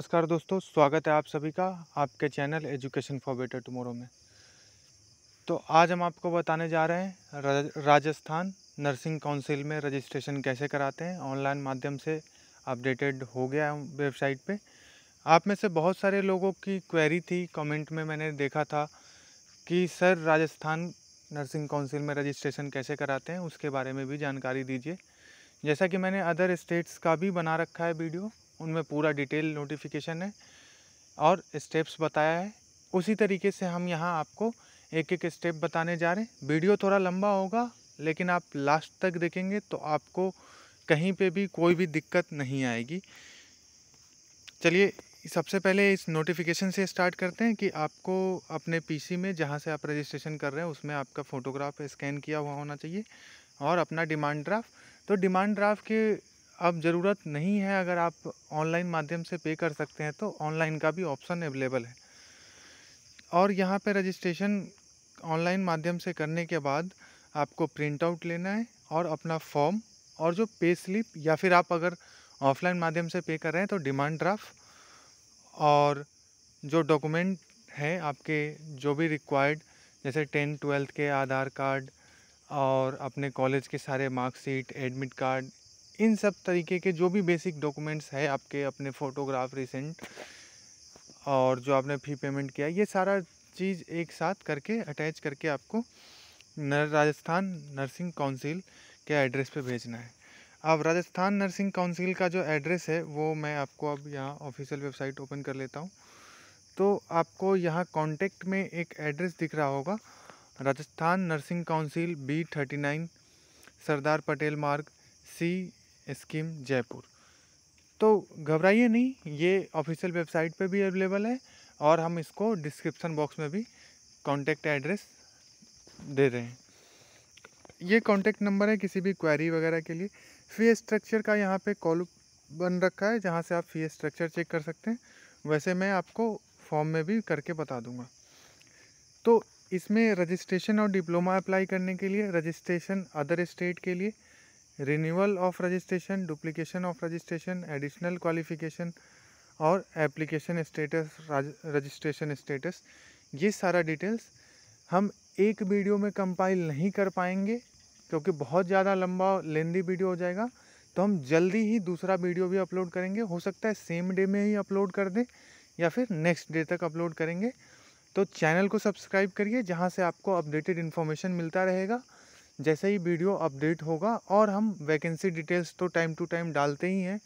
नमस्कार दोस्तों स्वागत है आप सभी का आपके channel Education for Better Tomorrow में तो आज हम आपको बताने जा रहे हैं राजस्थान नर्सिंग काउंसिल में रजिस्ट्रेशन कैसे कराते हैं ऑनलाइन माध्यम से अपडेटेड हो गया है वेबसाइट पे आप में से बहुत सारे लोगों की क्वेरी थी कमेंट में मैंने देखा था कि सर राजस्थान नर्सिंग काउंसिल में रजिस्ट्रेशन कैसे कराते हैं उसके बारे में भी जानकारी दीजिए जैसा कि मैंने अदर स्टेट्स का भी बना रखा है वीडियो उनमें पूरा डिटेल नोटिफिकेशन है और स्टेप्स बताया है उसी तरीके से हम यहाँ आपको एक एक स्टेप बताने जा रहे हैं वीडियो थोड़ा लंबा होगा लेकिन आप लास्ट तक देखेंगे तो आपको कहीं पे भी कोई भी दिक्कत नहीं आएगी चलिए सबसे पहले इस नोटिफिकेशन से स्टार्ट करते हैं कि आपको अपने पीसी में जहाँ से आप रजिस्ट्रेशन कर रहे हैं उसमें आपका फ़ोटोग्राफ स्कैन किया हुआ होना चाहिए और अपना डिमांड ड्राफ्ट तो डिमांड ड्राफ्ट के अब ज़रूरत नहीं है अगर आप ऑनलाइन माध्यम से पे कर सकते हैं तो ऑनलाइन का भी ऑप्शन अवेलेबल है और यहाँ पे रजिस्ट्रेशन ऑनलाइन माध्यम से करने के बाद आपको प्रिंट आउट लेना है और अपना फॉर्म और जो पे स्लिप या फिर आप अगर ऑफलाइन माध्यम से पे कर रहे हैं तो डिमांड ड्राफ्ट और जो डॉक्यूमेंट है आपके जो भी रिक्वायर्ड जैसे टेंथ ट्वेल्थ के आधार कार्ड और अपने कॉलेज के सारे मार्कशीट एडमिट कार्ड इन सब तरीके के जो भी बेसिक डॉक्यूमेंट्स है आपके अपने फ़ोटोग्राफ रिसेंट और जो आपने फी पेमेंट किया ये सारा चीज़ एक साथ करके अटैच करके आपको नर राजस्थान नर्सिंग काउंसिल के एड्रेस पे भेजना है अब राजस्थान नर्सिंग काउंसिल का जो एड्रेस है वो मैं आपको अब यहाँ ऑफिशियल वेबसाइट ओपन कर लेता हूँ तो आपको यहाँ कॉन्टेक्ट में एक एड्रेस दिख रहा होगा Rajasthan nursing Council B thirty nine Sardar Patel Marg C scheme Jaipur तो घबराइए नहीं ये ऑफिशियल वेबसाइट पे भी अवेलेबल है और हम इसको डिस्क्रिप्शन बॉक्स में भी कांटेक्ट एड्रेस दे रहे हैं ये कांटेक्ट नंबर है किसी भी क्वेरी वगैरह के लिए फ़ी स्ट्रक्चर का यहाँ पे कॉल बन रखा है जहाँ से आप फ़ी स्ट्रक्चर चेक कर सकते हैं वैसे मैं आपको फॉर्म में भी करके बता दूँगा तो इसमें रजिस्ट्रेशन और डिप्लोमा अप्लाई करने के लिए रजिस्ट्रेशन अदर स्टेट के लिए renewal of registration duplication of registration additional qualification और एप्लीकेशन स्टेटस रजिस्ट्रेशन स्टेटस ये सारा डिटेल्स हम एक वीडियो में कंपाइल नहीं कर पाएंगे क्योंकि बहुत ज़्यादा लंबा लेंदी वीडियो हो जाएगा तो हम जल्दी ही दूसरा वीडियो भी अपलोड करेंगे हो सकता है सेम डे में ही अपलोड कर दें या फिर नेक्स्ट डे तक अपलोड करेंगे तो चैनल को सब्सक्राइब करिए जहाँ से आपको अपडेटेड इन्फॉर्मेशन मिलता रहेगा जैसे ही वीडियो अपडेट होगा और हम वैकेंसी डिटेल्स तो टाइम टू टाइम डालते ही हैं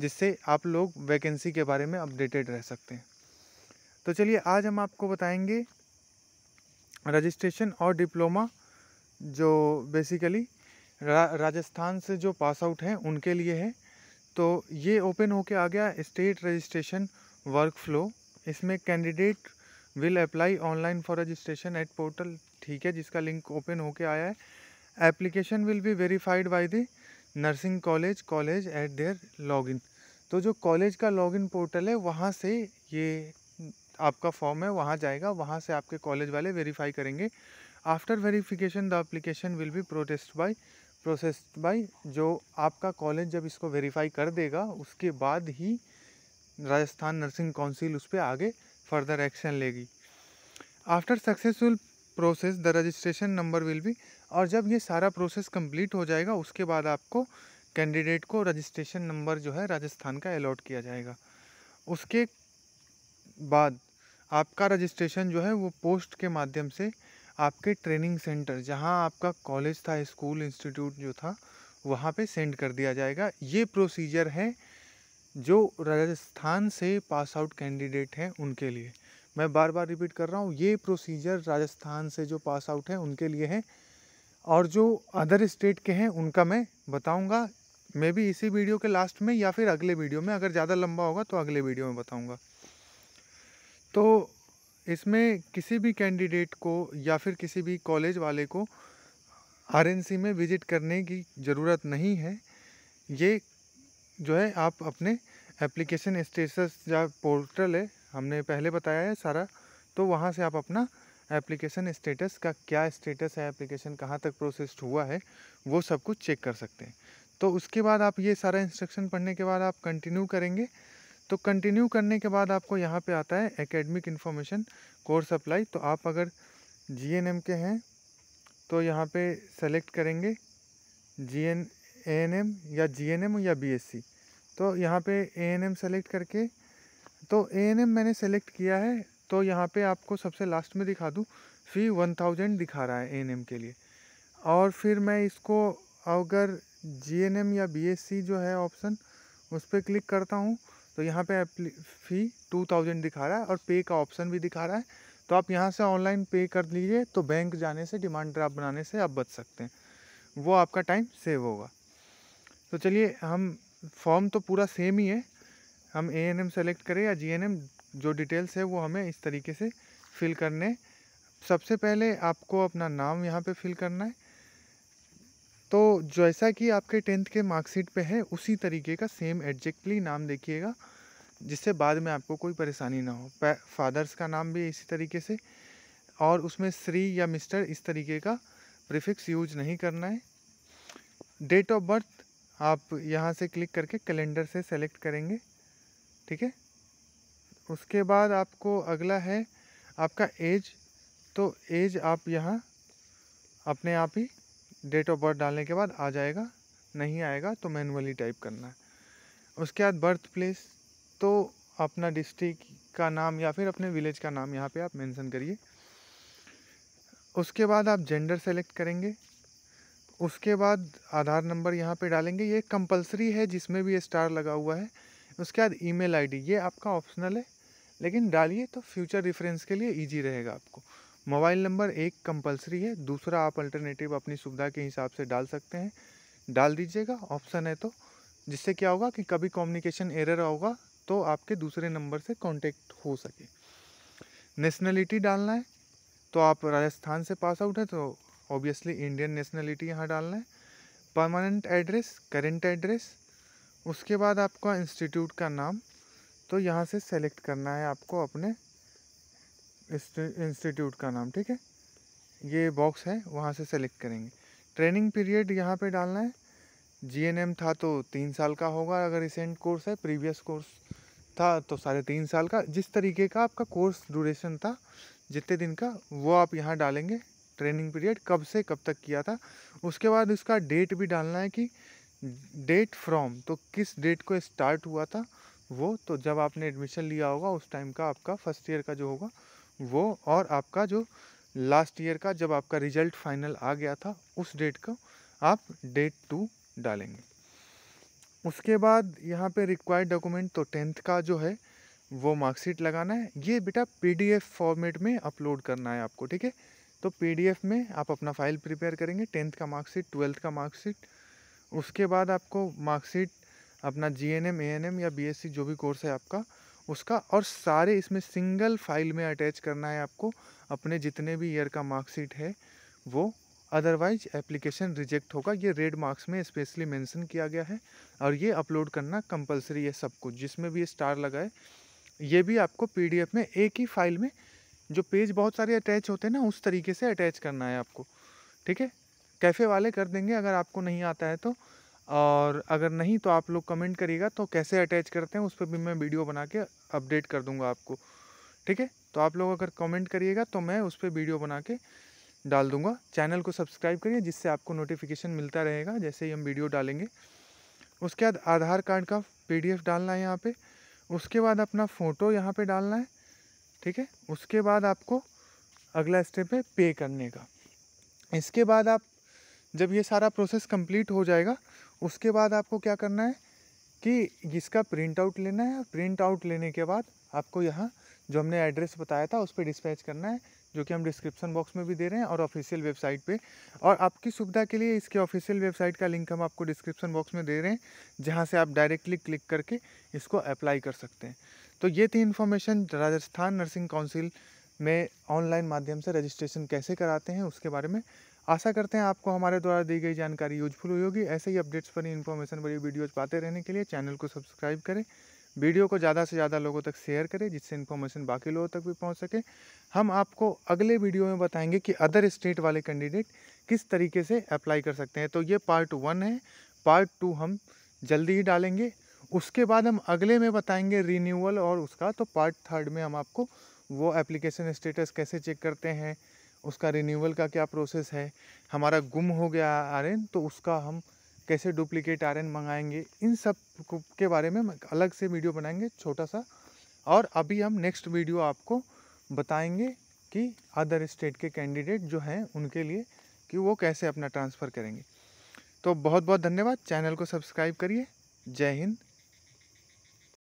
जिससे आप लोग वैकेंसी के बारे में अपडेटेड रह सकते हैं तो चलिए आज हम आपको बताएंगे रजिस्ट्रेशन और डिप्लोमा जो बेसिकली रा, राजस्थान से जो पास आउट हैं उनके लिए है तो ये ओपन होके आ गया स्टेट रजिस्ट्रेशन वर्क फ्लो इसमें candidate will apply online for registration at portal ठीक है जिसका लिंक ओपन होके आया है application will be verified by the nursing college college at there login तो जो कॉलेज का लॉगिन पोर्टल है वहाँ से ये आपका फॉर्म है वहाँ जाएगा वहाँ से आपके कॉलेज वाले वेरीफाई करेंगे after verification the application will be processed by process by जो आपका कॉलेज जब इसको वेरीफाई कर देगा उसके बाद ही राजस्थान नर्सिंग काउंसिल उस पर आगे फर्दर एक्शन लेगी after successful process the registration number will be और जब ये सारा प्रोसेस कंप्लीट हो जाएगा उसके बाद आपको कैंडिडेट को रजिस्ट्रेशन नंबर जो है राजस्थान का अलॉट किया जाएगा उसके बाद आपका रजिस्ट्रेशन जो है वो पोस्ट के माध्यम से आपके ट्रेनिंग सेंटर जहाँ आपका कॉलेज था स्कूल इंस्टीट्यूट जो था वहाँ पे सेंड कर दिया जाएगा ये प्रोसीजर है जो राजस्थान से पास आउट कैंडिडेट हैं उनके लिए मैं बार बार रिपीट कर रहा हूँ ये प्रोसीजर राजस्थान से जो पास आउट हैं उनके लिए हैं और जो अदर स्टेट के हैं उनका मैं बताऊँगा मे भी इसी वीडियो के लास्ट में या फिर अगले वीडियो में अगर ज़्यादा लंबा होगा तो अगले वीडियो में बताऊँगा तो इसमें किसी भी कैंडिडेट को या फिर किसी भी कॉलेज वाले को आर में विज़िट करने की ज़रूरत नहीं है ये जो है आप अपने एप्लीकेशन स्टेटस या पोर्टल है हमने पहले बताया है सारा तो वहाँ से आप अपना एप्लीकेशन स्टेटस का क्या स्टेटस है एप्लीकेशन कहाँ तक प्रोसेस्ड हुआ है वो सब कुछ चेक कर सकते हैं तो उसके बाद आप ये सारा इंस्ट्रक्शन पढ़ने के बाद आप कंटिन्यू करेंगे तो कंटिन्यू करने के बाद आपको यहाँ पे आता है एकेडमिक इन्फॉर्मेशन कोर्स अप्लाई तो आप अगर जी के हैं तो यहाँ पर सेलेक्ट करेंगे जी एन एन एम या जी एन एम या बी एस सी तो यहाँ पर ए एन एम सेलेक्ट करके तो ए एन एम मैंने सेलेक्ट किया है तो यहाँ पे आपको सबसे लास्ट में दिखा दूँ फ़ी वन थाउजेंड दिखा रहा है ए एन एम के लिए और फिर मैं इसको अगर जी एन एम या बी एस सी जो है ऑप्शन उस पर क्लिक करता हूँ तो यहाँ पे फ़ी टू थाउजेंड दिखा रहा है और पे का ऑप्शन भी दिखा रहा है तो आप यहाँ से ऑनलाइन पे कर लीजिए तो बैंक जाने से डिमांड ड्राफ्ट बनाने से आप बच सकते हैं वो आपका टाइम सेव होगा तो चलिए हम फॉर्म तो पूरा सेम ही है हम ए एन एम सेलेक्ट करें या जी एन एम जो डिटेल्स है वो हमें इस तरीके से फिल करने सबसे पहले आपको अपना नाम यहाँ पे फिल करना है तो जैसा कि आपके टेंथ के मार्कशीट पे है उसी तरीके का सेम एग्जैक्टली नाम देखिएगा जिससे बाद में आपको कोई परेशानी ना हो फादर्स का नाम भी इसी तरीके से और उसमें श्री या मिस्टर इस तरीके का प्रिफिक्स यूज नहीं करना है डेट ऑफ बर्थ आप यहाँ से क्लिक करके कैलेंडर से सेलेक्ट करेंगे ठीक है उसके बाद आपको अगला है आपका एज तो एज आप यहाँ अपने आप ही डेट ऑफ बर्थ डालने के बाद आ जाएगा नहीं आएगा तो मैनुअली टाइप करना है उसके बाद बर्थ प्लेस तो अपना डिस्ट्रिक्ट का नाम या फिर अपने विलेज का नाम यहाँ पे आप मेंशन करिए उसके बाद आप जेंडर सेलेक्ट करेंगे उसके बाद आधार नंबर यहाँ पे डालेंगे ये कंपलसरी है जिसमें भी स्टार लगा हुआ है उसके बाद ईमेल आईडी ये आपका ऑप्शनल है लेकिन डालिए तो फ्यूचर रेफरेंस के लिए ईजी रहेगा आपको मोबाइल नंबर एक कंपलसरी है दूसरा आप अल्टरनेटिव अपनी सुविधा के हिसाब से डाल सकते हैं डाल दीजिएगा ऑप्शन है तो जिससे क्या होगा कि कभी कम्युनिकेशन एरर होगा तो आपके दूसरे नंबर से कांटेक्ट हो सके नेशनलिटी डालना है तो आप राजस्थान से पास आउट है तो ऑब्वियसली इंडियन नेशनलिटी यहाँ डालना है परमानेंट एड्रेस करेंट एड्रेस उसके बाद आपका इंस्टीट्यूट का नाम तो यहाँ से सेलेक्ट करना है आपको अपने इंस्टीट्यूट का नाम ठीक है ये बॉक्स है वहाँ से सेलेक्ट करेंगे ट्रेनिंग पीरियड यहाँ पे डालना है जीएनएम था तो तीन साल का होगा अगर रिसेंट कोर्स है प्रीवियस कोर्स था तो साढ़े तीन साल का जिस तरीके का आपका कोर्स ड्यूरेशन था जितने दिन का वो आप यहाँ डालेंगे ट्रेनिंग पीरियड कब से कब तक किया था उसके बाद उसका डेट भी डालना है कि डेट फ्रॉम तो किस डेट को स्टार्ट हुआ था वो तो जब आपने एडमिशन लिया होगा उस टाइम का आपका फर्स्ट ईयर का जो होगा वो और आपका जो लास्ट ईयर का जब आपका रिजल्ट फाइनल आ गया था उस डेट को आप डेट टू डालेंगे उसके बाद यहाँ पे रिक्वायर्ड डॉक्यूमेंट तो टेंथ का जो है वो मार्कशीट लगाना है ये बेटा पीडीएफ फॉर्मेट में अपलोड करना है आपको ठीक है तो पीडीएफ में आप अपना फाइल प्रिपेयर करेंगे टेंथ का मार्कशीट ट्वेल्थ का मार्कशीट उसके बाद आपको मार्कशीट अपना G N M A N M या बी एस सी जो भी कोर्स है आपका उसका और सारे इसमें सिंगल फाइल में अटैच करना है आपको अपने जितने भी ईयर का मार्कशीट है वो अदरवाइज एप्लीकेशन रिजेक्ट होगा ये रेड मार्क्स में स्पेशली मेंशन किया गया है और ये अपलोड करना कंपलसरी है सब कुछ जिसमें भी स्टार लगाए ये भी आपको पीडीएफ में एक ही फाइल में जो पेज बहुत सारे अटैच होते हैं ना उस तरीके से अटैच करना है आपको ठीक है कैफ़े वाले कर देंगे अगर आपको नहीं आता है तो और अगर नहीं तो आप लोग कमेंट करिएगा तो कैसे अटैच करते हैं उस पर भी मैं वीडियो बना के अपडेट कर दूँगा आपको ठीक है तो आप लोग अगर कमेंट करिएगा तो मैं उस पर वीडियो बना के डाल दूँगा चैनल को सब्सक्राइब करिए जिससे आपको नोटिफिकेशन मिलता रहेगा जैसे ही हम वीडियो डालेंगे उसके बाद आधार कार्ड का पी डालना है यहाँ पर उसके बाद अपना फ़ोटो यहाँ पर डालना है ठीक है उसके बाद आपको अगला स्टेप है पे करने का इसके बाद आप जब ये सारा प्रोसेस कंप्लीट हो जाएगा उसके बाद आपको क्या करना है कि इसका प्रिंट आउट लेना है प्रिंट आउट लेने के बाद आपको यहाँ जो हमने एड्रेस बताया था उस पर डिस्पैच करना है जो कि हम डिस्क्रिप्शन बॉक्स में भी दे रहे हैं और ऑफिशियल वेबसाइट पे और आपकी सुविधा के लिए इसके ऑफिशियल वेबसाइट का लिंक हम आपको डिस्क्रिप्शन बॉक्स में दे रहे हैं जहाँ से आप डायरेक्टली क्लिक करके इसको अप्लाई कर सकते हैं तो ये थी इन्फॉर्मेशन राजस्थान नर्सिंग काउंसिल में ऑनलाइन माध्यम से रजिस्ट्रेशन कैसे कराते हैं उसके बारे में आशा करते हैं आपको हमारे द्वारा दी गई जानकारी यूजफुल हुई होगी ऐसे ही अपडेट्स पर इन्फॉर्मेशन भरी वीडियोज़ पाते रहने के लिए चैनल को सब्सक्राइब करें वीडियो को ज़्यादा से ज़्यादा लोगों तक शेयर करें जिससे इन्फॉर्मेशन बाकी लोगों तक भी पहुंच सके हम आपको अगले वीडियो में बताएंगे कि अदर स्टेट वाले कैंडिडेट किस तरीके से अप्लाई कर सकते हैं तो ये पार्ट वन है पार्ट टू हम जल्दी ही डालेंगे उसके बाद हम अगले में बताएंगे रीन्यूअल और उसका तो पार्ट थर्ड में हम आपको वो एप्लीकेशन स्टेटस कैसे चेक करते हैं उसका रिन्यूअल का क्या प्रोसेस है हमारा गुम हो गया आर्यन तो उसका हम कैसे डुप्लीकेट आर्यन मंगाएंगे इन सब के बारे में अलग से वीडियो बनाएंगे छोटा सा और अभी हम नेक्स्ट वीडियो आपको बताएंगे कि अदर स्टेट के कैंडिडेट जो हैं उनके लिए कि वो कैसे अपना ट्रांसफ़र करेंगे तो बहुत बहुत धन्यवाद चैनल को सब्सक्राइब करिए जय हिंद